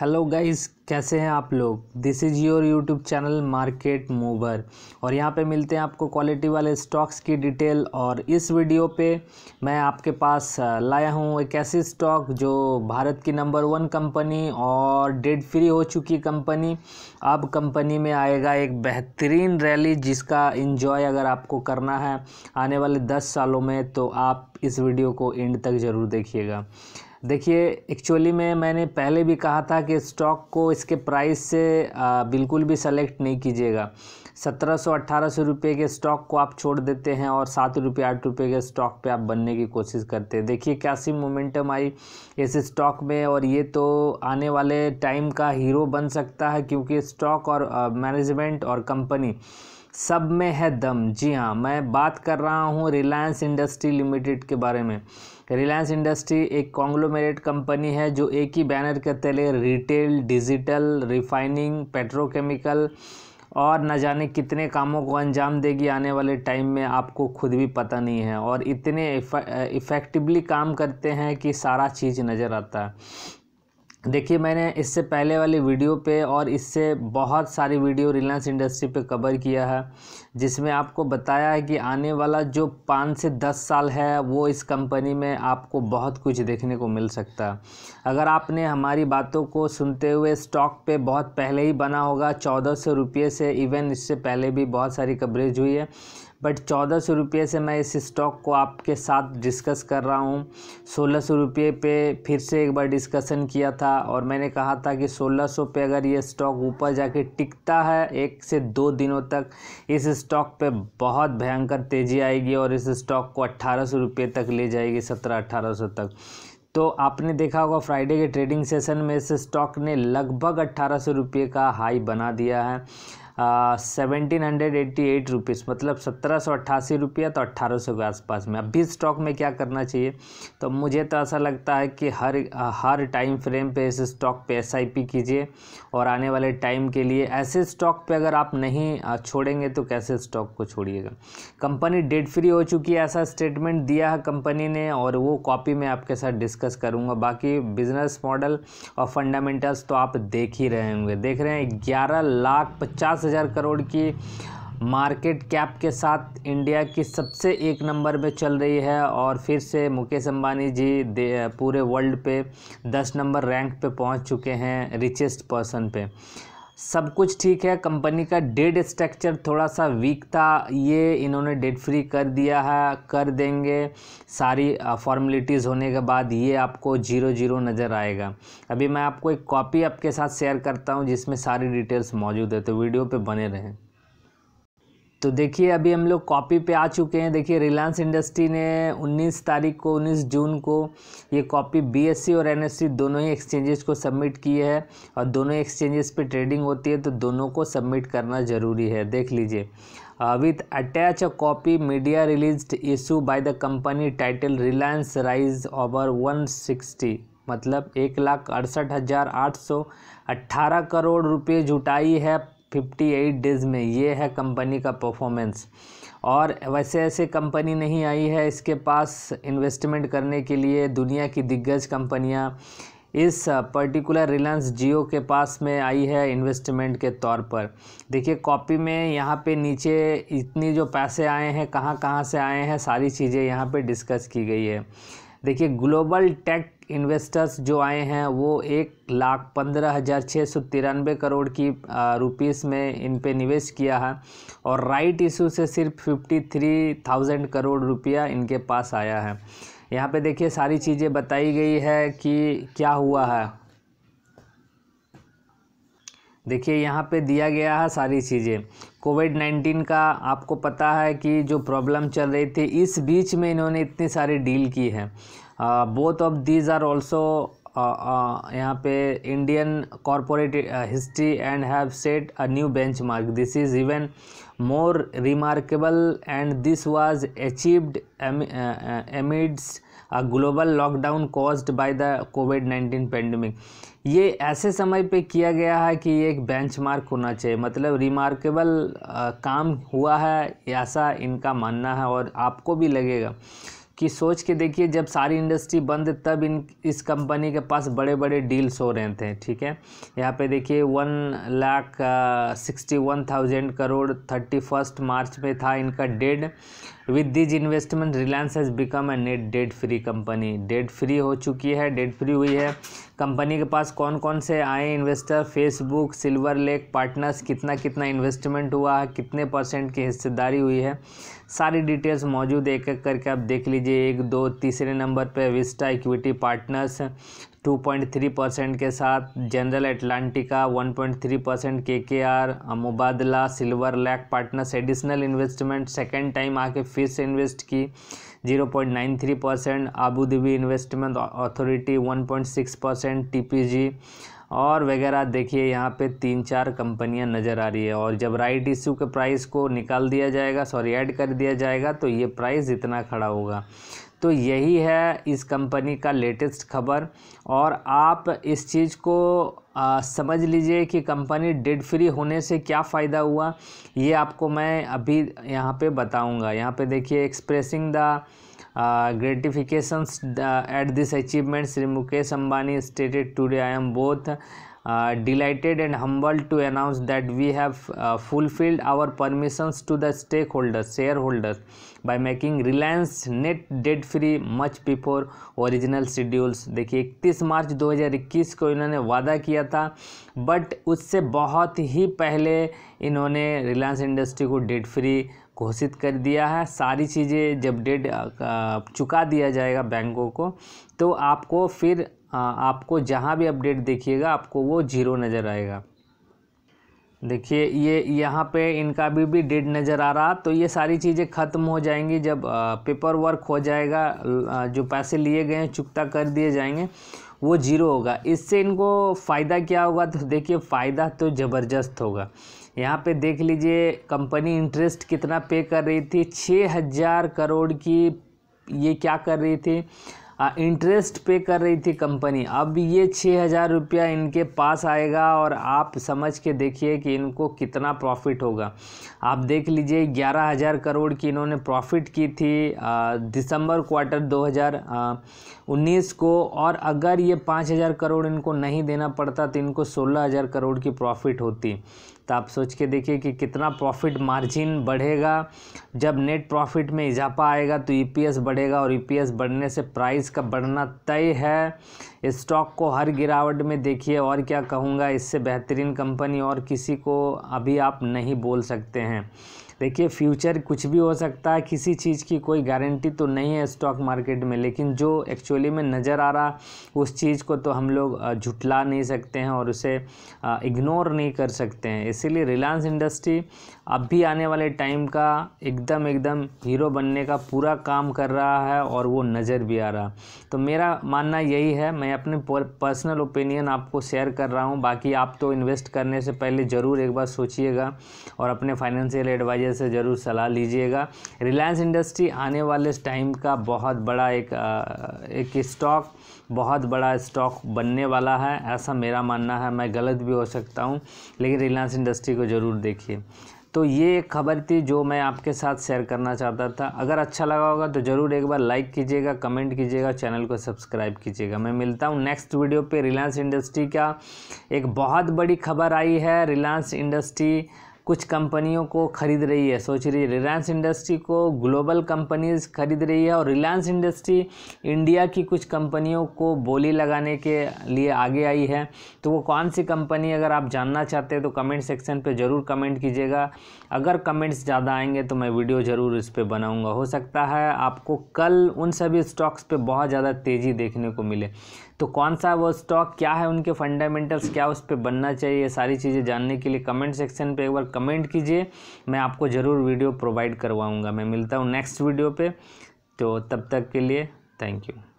hello guys कैसे हैं आप लोग this is your YouTube channel market mover और यहाँ पे मिलते हैं आपको क्वालिटी वाले स्टॉक्स की डिटेल और इस वीडियो पे मैं आपके पास लाया हूँ एक ऐसी स्टॉक जो भारत की नंबर वन कंपनी और डेड फ्री हो चुकी कंपनी अब कंपनी में आएगा एक बेहतरीन रैली जिसका इन्जॉय अगर आपको करना है आने वाले दस सालों में तो आप इस वीडियो को एंड तक ज़रूर देखिएगा देखिए एक्चुअली में मैंने पहले भी कहा था कि स्टॉक को इसके प्राइस से बिल्कुल भी सेलेक्ट नहीं कीजिएगा सत्रह सौ अट्ठारह सौ रुपये के स्टॉक को आप छोड़ देते हैं और सात रुपये आठ रुपये के स्टॉक पे आप बनने की कोशिश करते हैं देखिए कैसी मोमेंटम आई इस स्टॉक में और ये तो आने वाले टाइम का हीरो बन सकता है क्योंकि स्टॉक और मैनेजमेंट और कंपनी सब में है दम जी हाँ मैं बात कर रहा हूँ रिलायंस इंडस्ट्री लिमिटेड के बारे में रिलायंस इंडस्ट्री एक कॉन्ग्लोमेरेट कंपनी है जो एक ही बैनर के तले रिटेल डिजिटल रिफाइनिंग पेट्रोकेमिकल और न जाने कितने कामों को अंजाम देगी आने वाले टाइम में आपको खुद भी पता नहीं है और इतने इफ़ेक्टिवली काम करते हैं कि सारा चीज़ नज़र आता है देखिए मैंने इससे पहले वाली वीडियो पे और इससे बहुत सारी वीडियो रिलायंस इंडस्ट्री पे कवर किया है जिसमें आपको बताया है कि आने वाला जो पाँच से दस साल है वो इस कंपनी में आपको बहुत कुछ देखने को मिल सकता है अगर आपने हमारी बातों को सुनते हुए स्टॉक पे बहुत पहले ही बना होगा चौदह सौ रुपये से इवन इससे पहले भी बहुत सारी कवरेज हुई है बट चौदह सौ रुपये से मैं इस स्टॉक को आपके साथ डिस्कस कर रहा हूँ सोलह सौ रुपये पे फिर से एक बार डिस्कशन किया था और मैंने कहा था कि सोलह सौ पे अगर ये स्टॉक ऊपर जाके टिकता है एक से दो दिनों तक इस स्टॉक पे बहुत भयंकर तेज़ी आएगी और इस स्टॉक को अट्ठारह सौ रुपये तक ले जाएगी सत्रह अट्ठारह सौ तक तो आपने देखा होगा फ्राइडे के ट्रेडिंग सेशन में इस स्टॉक ने लगभग अट्ठारह सौ रुपये का हाई बना दिया है seventeen hundred eighty eight rupees मतलब सत्रह सौ अट्ठासी रुपया तो अट्ठारह सौ के आसपास में अभी स्टॉक में क्या करना चाहिए तो मुझे तो ऐसा लगता है कि हर हर टाइम फ्रेम पे इस स्टॉक पे एस कीजिए और आने वाले टाइम के लिए ऐसे स्टॉक पे अगर आप नहीं छोड़ेंगे तो कैसे स्टॉक को छोड़िएगा कंपनी डेट फ्री हो चुकी है ऐसा स्टेटमेंट दिया है कंपनी ने और वो कॉपी में आपके साथ डिस्कस करूँगा बाकी बिजनेस मॉडल और फंडामेंटल्स तो आप देख ही रहे होंगे देख रहे हैं ग्यारह लाख पचास हज़ार करोड़ की मार्केट कैप के साथ इंडिया की सबसे एक नंबर पे चल रही है और फिर से मुकेश अंबानी जी पूरे वर्ल्ड पे दस नंबर रैंक पे पहुंच चुके हैं रिचेस्ट पर्सन पे सब कुछ ठीक है कंपनी का डेड स्ट्रक्चर थोड़ा सा वीक था ये इन्होंने डेड फ्री कर दिया है कर देंगे सारी फॉर्मेलिटीज़ होने के बाद ये आपको जीरो जीरो नज़र आएगा अभी मैं आपको एक कॉपी आपके साथ शेयर करता हूँ जिसमें सारी डिटेल्स मौजूद है तो वीडियो पे बने रहें तो देखिए अभी हम लोग कॉपी पे आ चुके हैं देखिए रिलायंस इंडस्ट्री ने 19 तारीख को 19 जून को ये कॉपी बीएससी e और एनएससी e दोनों ही एक्सचेंजेस को सबमिट की है और दोनों एक्सचेंजेस पे ट्रेडिंग होती है तो दोनों को सबमिट करना ज़रूरी है देख लीजिए with attach a copy media release issue by the company title Reliance rise over one मतलब एक लाख अड़सठ हज़ार आठ सौ अट्ठारह करोड़ रुपये जुटाई है फिफ्टी एट डेज़ में ये है कंपनी का परफॉर्मेंस और वैसे ऐसे कंपनी नहीं आई है इसके पास इन्वेस्टमेंट करने के लिए दुनिया की दिग्गज कंपनियां इस पर्टिकुलर रिलायंस जियो के पास में आई है इन्वेस्टमेंट के तौर पर देखिए कॉपी में यहाँ पे नीचे इतनी जो पैसे आए हैं कहाँ कहाँ से आए हैं सारी चीज़ें यहाँ पे डिस्कस की गई है देखिए ग्लोबल टेक इन्वेस्टर्स जो आए हैं वो एक लाख पंद्रह हज़ार छः सौ तिरानवे करोड़ की रुपीस में इन पे निवेश किया है और राइट इशू से सिर्फ फिफ्टी थ्री थाउजेंड करोड़ रुपया इनके पास आया है यहाँ पे देखिए सारी चीज़ें बताई गई है कि क्या हुआ है देखिए यहाँ पे दिया गया है सारी चीज़ें कोविड नाइन्टीन का आपको पता है कि जो प्रॉब्लम चल रही थी इस बीच में इन्होंने इतनी सारी डील की है both of these are also यहाँ पे Indian corporate history and have set a new benchmark this is even more remarkable and this was achieved amidst a global lockdown caused by the COVID nineteen pandemic ये ऐसे समय पे किया गया है कि ये एक बेंचमार्क होना चाहिए मतलब रिमार्केबल काम हुआ है ऐसा इनका मानना है और आपको भी लगेगा कि सोच के देखिए जब सारी इंडस्ट्री बंद तब इन इस कंपनी के पास बड़े बड़े डील्स हो रहे थे ठीक है यहाँ पे देखिए one lakh sixty one thousand crore thirty first March में था इनका debt with these investment Reliance has become a net debt free company debt free हो चुकी है डेट फ्री हुई है कंपनी के पास कौन कौन से आए investor Facebook Silver Lake Partners कितना कितना इन्वेस्टमेंट हुआ है कितने परसेंट की हिस्सेदारी हुई है सारी डिटेल्स मौजूद एक एक करके आप देख लीजिए एक दो तीसरे नंबर पर विस्टा इक्विटी पार्टनर्स 2.3 परसेंट के साथ general एटलांटिका 1.3 percent K K R Mubadala Silver Lake partners additional investment second time आके फिर से इन्वेस्ट की 0.93 percent Abu investment authority 1.6 percent T P G और वगैरह देखिए यहाँ पे तीन चार कंपनियाँ नज़र आ रही है और जब राइट इशू के प्राइस को निकाल दिया जाएगा सॉरी ऐड कर दिया जाएगा तो ये प्राइस इतना खड़ा होगा तो यही है इस कंपनी का लेटेस्ट खबर और आप इस चीज़ को आ, समझ लीजिए कि कंपनी डेड फ्री होने से क्या फ़ायदा हुआ ये आपको मैं अभी यहाँ पे बताऊँगा यहाँ पे देखिए expressing the gratifications at this achievement Shri Mukesh Ambani stated today I am both delighted and humble to announce that we have fulfilled our permissions to the stakeholders shareholders by making Reliance net debt free much before original schedules देखिए इकतीस मार्च दो हज़ार इक्कीस को इन्होंने वादा किया था बट उससे बहुत ही पहले इन्होंने रिलायंस इंडस्ट्री को डेट फ्री घोषित कर दिया है सारी चीज़ें जब डेट चुका दिया जाएगा बैंकों को तो आपको फिर आपको जहाँ भी अपडेट देखिएगा आपको वो जीरो नज़र आएगा देखिए ये यहाँ पे इनका भी भी डेट नज़र आ रहा तो ये सारी चीज़ें ख़त्म हो जाएंगी जब पेपर वर्क हो जाएगा जो पैसे लिए गए हैं चुकता कर दिए जाएंगे वो जीरो होगा इससे इनको फ़ायदा क्या होगा तो देखिए फ़ायदा तो ज़बरदस्त होगा यहाँ पे देख लीजिए कंपनी इंटरेस्ट कितना पे कर रही थी छः हज़ार करोड़ की ये क्या कर रही थी इंटरेस्ट पे कर रही थी कंपनी अब ये छः हज़ार रुपया इनके पास आएगा और आप समझ के देखिए कि इनको कितना प्रॉफिट होगा आप देख लीजिए ग्यारह हज़ार करोड़ की इन्होंने प्रॉफिट की थी आ, दिसंबर क्वार्टर दो हज़ार उन्नीस को और अगर ये पाँच हज़ार करोड़ इनको नहीं देना पड़ता तो इनको सोलह हज़ार करोड़ की प्रॉफिट होती तो आप सोच के देखिए कि कितना प्रॉफिट मार्जिन बढ़ेगा जब नेट प्रॉफिट में इजाफा आएगा तो ईपीएस e बढ़ेगा और ईपीएस e बढ़ने से प्राइस का बढ़ना तय है स्टॉक को हर गिरावट में देखिए और क्या कहूँगा इससे बेहतरीन कंपनी और किसी को अभी आप नहीं बोल सकते हैं देखिए फ्यूचर कुछ भी हो सकता है किसी चीज़ की कोई गारंटी तो नहीं है स्टॉक मार्केट में लेकिन जो एक्चुअली में नज़र आ रहा उस चीज़ को तो हम लोग झुटला नहीं सकते हैं और उसे इग्नोर नहीं कर सकते हैं इसीलिए रिलायंस इंडस्ट्री अब भी आने वाले टाइम का एकदम एकदम हीरो बनने का पूरा काम कर रहा है और वो नज़र भी आ रहा तो मेरा मानना यही है मैं अपने पर्सनल ओपिनियन आपको शेयर कर रहा हूँ बाकी आप तो इन्वेस्ट करने से पहले ज़रूर एक बार सोचिएगा और अपने फाइनेंशियल एडवाइजर भैया से ज़रूर सलाह लीजिएगा रिलायंस इंडस्ट्री आने वाले टाइम का बहुत बड़ा एक एक स्टॉक बहुत बड़ा स्टॉक बनने वाला है ऐसा मेरा मानना है मैं गलत भी हो सकता हूँ लेकिन रिलायंस इंडस्ट्री को ज़रूर देखिए तो ये एक खबर थी जो मैं आपके साथ शेयर करना चाहता था अगर अच्छा लगा होगा तो ज़रूर एक बार लाइक कीजिएगा कमेंट कीजिएगा चैनल को सब्सक्राइब कीजिएगा मैं मिलता हूँ नेक्स्ट वीडियो पे रिलायंस इंडस्ट्री का एक बहुत बड़ी खबर आई है रिलायंस इंडस्ट्री कुछ कंपनियों को खरीद रही है सोच रही है रिलायंस इंडस्ट्री को ग्लोबल कंपनीज खरीद रही है और रिलायंस इंडस्ट्री इंडिया की कुछ कंपनियों को बोली लगाने के लिए आगे आई है तो वो कौन सी कंपनी अगर आप जानना चाहते हैं तो कमेंट सेक्शन पे ज़रूर कमेंट कीजिएगा अगर कमेंट्स ज़्यादा आएंगे तो मैं वीडियो ज़रूर इस पर बनाऊँगा हो सकता है आपको कल उन सभी स्टॉक्स पर बहुत ज़्यादा तेज़ी देखने को मिले तो कौन सा वो स्टॉक क्या है उनके फंडामेंटल्स क्या उस पर बनना चाहिए सारी चीज़ें जानने के लिए कमेंट सेक्शन पर एक बार कमेंट कीजिए मैं आपको ज़रूर वीडियो प्रोवाइड करवाऊँगा मैं मिलता हूँ नेक्स्ट वीडियो पर तो तब तक के लिए थैंक यू